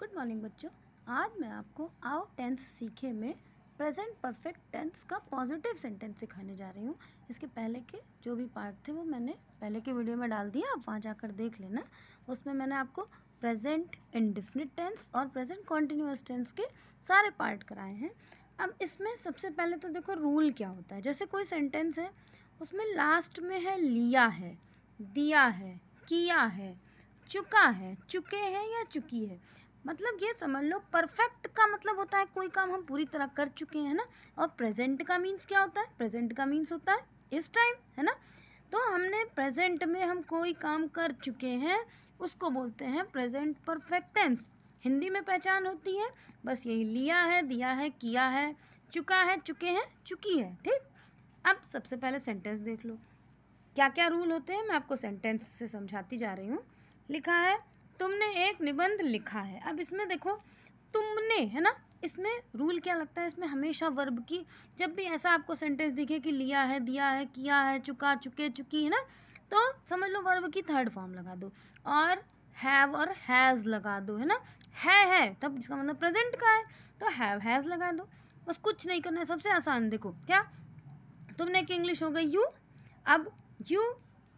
good morning बच्चों आज मैं आपको आओ टेंस सीखे में प्रेजेंट परफेक्ट टेंस का पॉजिटिव सेंटेंस सिखाने जा रही हूँ इसके पहले के जो भी पार्ट थे वो मैंने पहले के वीडियो में डाल दिया आप वहाँ जाकर देख लेना उसमें मैंने आपको प्रेजेंट इनडिफिनिट टेंस और प्रेजेंट कॉन्टिन्यूस टेंस के सारे पार्ट कराए हैं अब इसमें सबसे पहले तो देखो रूल क्या होता है जैसे कोई सेंटेंस है उसमें लास्ट में है लिया है दिया है किया है चुका है चुके हैं या चुकी है मतलब ये समझ लो परफेक्ट का मतलब होता है कोई काम हम पूरी तरह कर चुके हैं ना और प्रेजेंट का मीन्स क्या होता है प्रेजेंट का मीन्स होता है इस टाइम है ना तो हमने प्रेजेंट में हम कोई काम कर चुके हैं उसको बोलते हैं प्रेजेंट परफेक्ट टेंस हिंदी में पहचान होती है बस यही लिया है दिया है किया है चुका है चुके हैं चुकी है ठीक अब सबसे पहले सेंटेंस देख लो क्या क्या रूल होते हैं मैं आपको सेंटेंस से समझाती जा रही हूँ लिखा है तुमने एक निबंध लिखा है अब इसमें देखो तुमने है ना इसमें रूल क्या लगता है इसमें हमेशा वर्ब की जब भी ऐसा आपको सेंटेंस दिखे कि लिया है दिया है किया है चुका चुके चुकी है ना तो समझ लो वर्ब की थर्ड फॉर्म लगा दो और हैव और हैज़ लगा दो है ना है है तब इसका मतलब प्रेजेंट का है तो हैव हैज़ लगा दो बस कुछ नहीं करना है सबसे आसान देखो क्या तुमने एक इंग्लिश हो गई यू अब यू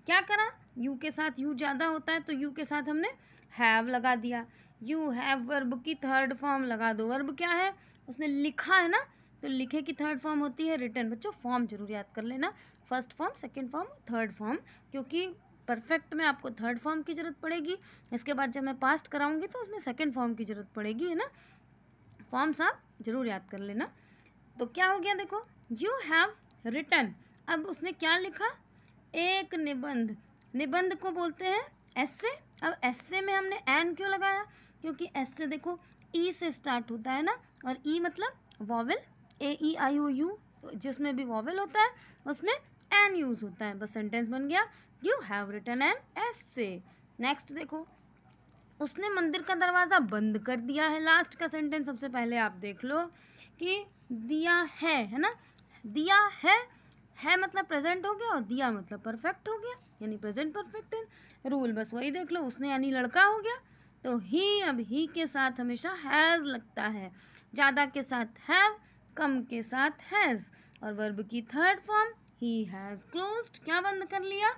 क्या करा यू के साथ यू ज़्यादा होता है तो यू के साथ हमने हैव लगा दिया यू हैव वर्ब की थर्ड फॉर्म लगा दो वर्ब क्या है उसने लिखा है ना तो लिखे की थर्ड फॉर्म होती है रिटर्न बच्चों फॉर्म जरूर याद कर लेना first form second form third form क्योंकि परफेक्ट में आपको थर्ड फॉर्म की ज़रूरत पड़ेगी इसके बाद जब मैं पास्ट कराऊंगी तो उसमें सेकेंड फॉर्म की ज़रूरत पड़ेगी है ना फॉर्म्स आप ज़रूर याद कर लेना तो क्या हो गया देखो यू हैव रिटर्न अब उसने क्या लिखा एक निबंध निबंध को बोलते हैं ऐसे अब ऐसे में हमने एन क्यों लगाया क्योंकि ऐसे देखो ई e से स्टार्ट होता है ना और ई e मतलब vowel A E I O U जिसमें भी वॉवल होता है उसमें एन यूज़ होता है बस सेंटेंस बन गया you have return an essay next देखो उसने मंदिर का दरवाज़ा बंद कर दिया है लास्ट का सेंटेंस सबसे पहले आप देख लो कि दिया है है ना दिया है है मतलब प्रेजेंट हो गया और दिया मतलब परफेक्ट हो गया यानी प्रेजेंट परफेक्ट है रूल बस वही देख लो उसने यानी लड़का हो गया तो ही अब ही के साथ हमेशा हैज़ लगता है ज़्यादा के साथ हैव कम के साथ हैज़ और वर्ब की थर्ड फॉर्म ही हैज़ क्लोज्ड क्या बंद कर लिया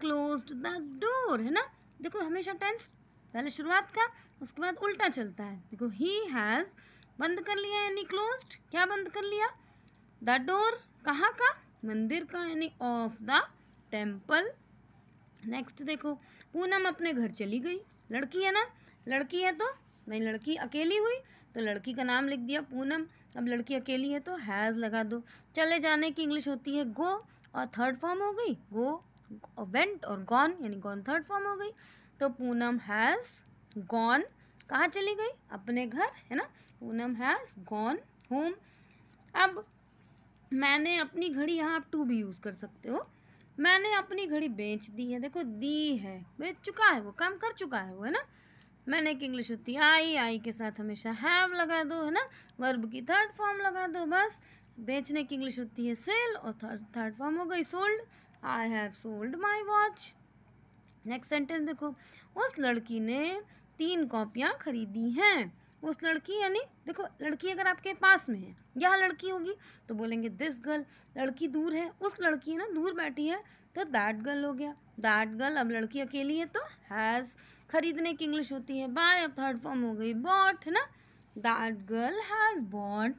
क्लोज्ड द डोर है ना देखो हमेशा टेंस पहले शुरुआत का उसके बाद उल्टा चलता है देखो ही हैज़ बंद कर लिया यानी क्लोज्ड क्या बंद कर लिया द डोर कहाँ का मंदिर का यानी ऑफ द टेम्पल नेक्स्ट देखो पूनम अपने घर चली गई लड़की है ना लड़की है तो भाई लड़की अकेली हुई तो लड़की का नाम लिख दिया पूनम अब लड़की अकेली है तो हैज़ लगा दो चले जाने की इंग्लिश होती है गो और थर्ड फॉर्म हो गई गो वेंट और गॉन यानी गॉन थर्ड फॉर्म हो गई तो पूनम हैज़ गॉन कहाँ चली गई अपने घर है ना पूनम हैज़ गॉन होम अब मैंने अपनी घड़ी यहाँ आप टू भी यूज़ कर सकते हो मैंने अपनी घड़ी बेच दी है देखो दी है बेच चुका है वो काम कर चुका है वो है ना मैंने एक इंग्लिश होती है आई आई के साथ हमेशा हैव लगा दो है ना वर्ब की थर्ड फॉर्म लगा दो बस बेचने की इंग्लिश होती है सेल और थर्ड थर्ड फॉर्म हो गई sold I have sold my watch next sentence देखो उस लड़की ने तीन कॉपियाँ खरीदी हैं उस लड़की यानी देखो लड़की अगर आपके पास में है यह लड़की होगी तो बोलेंगे दिस गर्ल लड़की दूर है उस लड़की है ना दूर बैठी है तो दैट गर्ल हो गया दैट गर्ल अब लड़की अकेली है तो हैज़ खरीदने की इंग्लिश होती है बाय अब थर्ड फॉर्म हो गई बॉट है ना दैट गर्ल हैज़ बॉट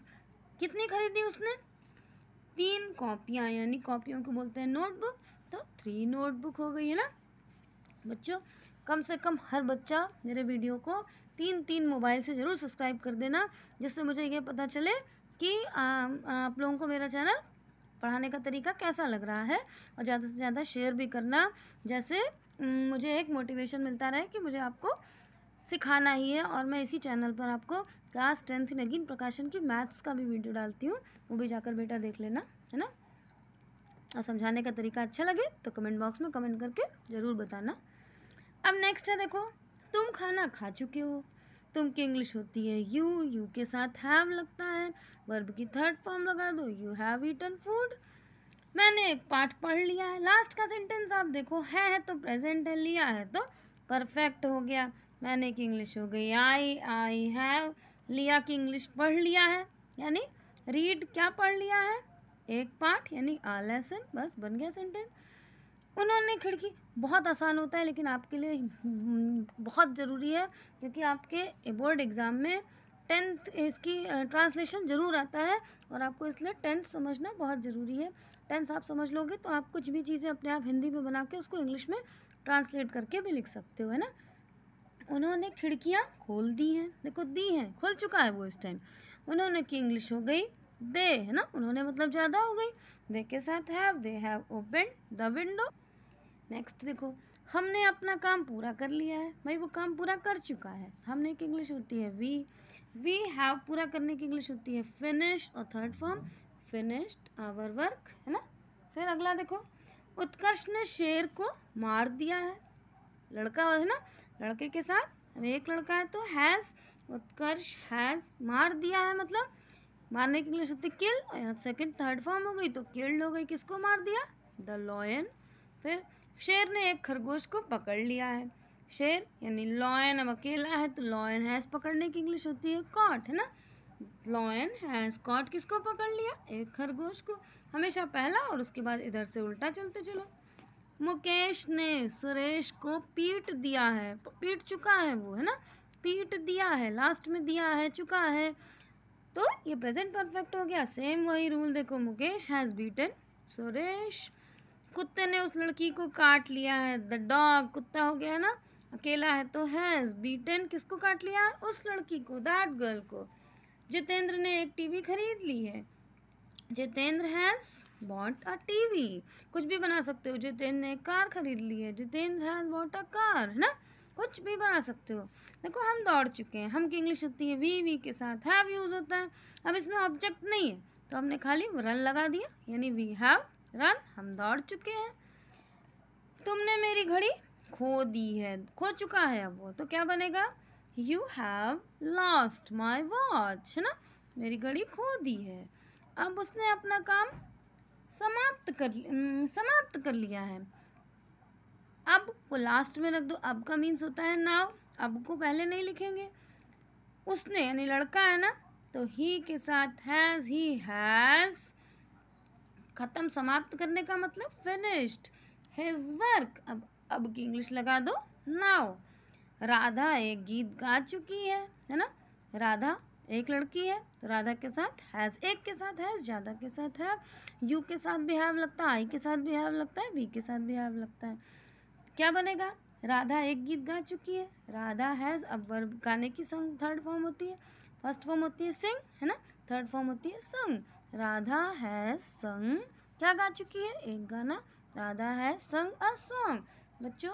कितनी खरीदी उसने तीन कॉपियाँ यानी कॉपियों को बोलते हैं नोटबुक तो थ्री नोटबुक हो गई है ना बच्चों कम से कम हर बच्चा मेरे वीडियो को तीन तीन मोबाइल से ज़रूर सब्सक्राइब कर देना जिससे मुझे ये पता चले कि आ, आप लोगों को मेरा चैनल पढ़ाने का तरीका कैसा लग रहा है और ज़्यादा से ज़्यादा शेयर भी करना जैसे मुझे एक मोटिवेशन मिलता रहे कि मुझे आपको सिखाना ही है और मैं इसी चैनल पर आपको क्लास टेंथ नगीन प्रकाशन की मैथ्स का भी वीडियो डालती हूँ वो भी जाकर बेटा देख लेना है ना और समझाने का तरीका अच्छा लगे तो कमेंट बॉक्स में कमेंट करके ज़रूर बताना अब नेक्स्ट है देखो तुम खाना खा चुके हो तुम की इंग्लिश होती है यू यू के साथ हैव लगता है वर्ब की थर्ड फॉर्म लगा दो यू हैव ईटन फूड मैंने एक पार्ट पढ़ लिया है लास्ट का सेंटेंस आप देखो है, है तो प्रेजेंट है लिया है तो परफेक्ट हो गया मैंने की इंग्लिश हो गई आई आई हैव लिया की इंग्लिश पढ़ लिया है यानी रीड क्या पढ़ लिया है एक पार्ट यानी आ लेसन बस बन गया सेंटेंस उन्होंने खिड़की बहुत आसान होता है लेकिन आपके लिए हम्म, बहुत ज़रूरी है क्योंकि आपके बोर्ड एग्ज़ाम में टेंथ इसकी ट्रांसलेशन ज़रूर आता है और आपको इसलिए टेंथ समझना बहुत ज़रूरी है टेंथ आप समझ लोगे तो आप कुछ भी चीज़ें अपने आप हिंदी में बना के उसको इंग्लिश में ट्रांसलेट करके भी लिख सकते हो है ना उन्होंने खिड़कियाँ खोल दी हैं देखो दी हैं खुल चुका है वो इस टाइम उन्होंने की इंग्लिश हो गई दे है ना उन्होंने मतलब ज़्यादा हो गई दे के साथ have they have open the window next देखो हमने अपना काम पूरा कर लिया है भाई वो काम पूरा कर चुका है हमने की इंग्लिश होती है वी वी हैव पूरा करने की इंग्लिश होती है फिनिश और third form finished our work है ना फिर अगला देखो उत्कर्ष ने शेर को मार दिया है लड़का है ना लड़के के साथ अब एक लड़का है तो हैज़ उत्कर्ष हैज़ मार दिया है मतलब मारने की इंग्लिश होती है किल और यहाँ सेकेंड थर्ड फॉर्म हो गई तो किल्ड हो गई किसको मार दिया द लॉयन फिर शेर ने एक खरगोश को पकड़ लिया है शेर यानी लॉयन अब अकेला है तो लॉयन हैज पकड़ने की इंग्लिश होती है कॉट है ना लॉयन हैज कॉट किसको पकड़ लिया एक खरगोश को हमेशा पहला और उसके बाद इधर से उल्टा चलते चलो मुकेश ने सुरेश को पीट दिया है पीट चुका है वो है ना पीट दिया है लास्ट में दिया है चुका है तो ये प्रेजेंट परफेक्ट हो गया सेम वही रूल देखो मुकेश हैज़ बीटन सुरेश कुत्ते ने उस लड़की को काट लिया है द डॉग कुत्ता हो गया है ना अकेला है तो हैज़ बीटन किसको काट लिया है उस लड़की को दैट गर्ल को जितेंद्र ने एक टीवी खरीद ली है Jitendra has bought a TV कुछ भी बना सकते हो जितेंद्र ने एक कार खरीद ली है Jitendra has bought a car है ना कुछ भी बना सकते हो देखो हम दौड़ चुके हैं हम की इंग्लिश होती है वी वी के साथ हैव यूज़ होता है अब इसमें ऑब्जेक्ट नहीं है तो हमने खाली रन लगा दिया यानी वी हैव रन हम दौड़ चुके हैं तुमने मेरी घड़ी खो दी है खो चुका है अब वो तो क्या बनेगा you have lost my watch है ना मेरी घड़ी खो दी है अब उसने अपना काम समाप्त कर समाप्त कर लिया है अब वो लास्ट में रख दो अब का मीन्स होता है नाव अब को पहले नहीं लिखेंगे उसने यानी लड़का है ना तो ही के साथ हैज़ ही हैज़ ख़त्म समाप्त करने का मतलब फिनिश्ड हिज वर्क अब अब की इंग्लिश लगा दो नाउ राधा एक गीत गा चुकी है है ना राधा एक लड़की है तो राधा के साथ हैज़ एक के साथ हैज़ ज़्यादा के साथ है यू के साथ भी हैव लगता है आई के साथ भी हैव लगता है वी के साथ भी हैव लगता है क्या बनेगा राधा एक गीत गा चुकी है राधा हैज़ अब वर्ब गाने की संग थर्ड फॉर्म होती है फर्स्ट फॉर्म होती है सिंग है ना थर्ड फॉर्म होती है संग राधा है संग क्या गा चुकी है एक गाना राधा है संग अ सॉन्ग बच्चों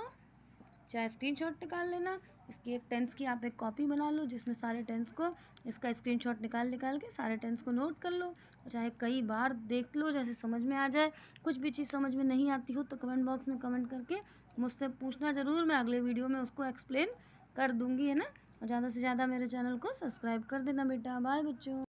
चाहे स्क्रीनशॉट निकाल लेना इसकी एक टेंस की आप एक कॉपी बना लो जिसमें सारे टेंस को इसका स्क्रीनशॉट निकाल निकाल के सारे टेंस को नोट कर लो चाहे कई बार देख लो जैसे समझ में आ जाए कुछ भी चीज़ समझ में नहीं आती हो तो कमेंट बॉक्स में कमेंट करके मुझसे पूछना ज़रूर मैं अगले वीडियो में उसको एक्सप्लेन कर दूँगी है ना और ज़्यादा से ज़्यादा मेरे चैनल को सब्सक्राइब कर देना बेटा बाय बच्चों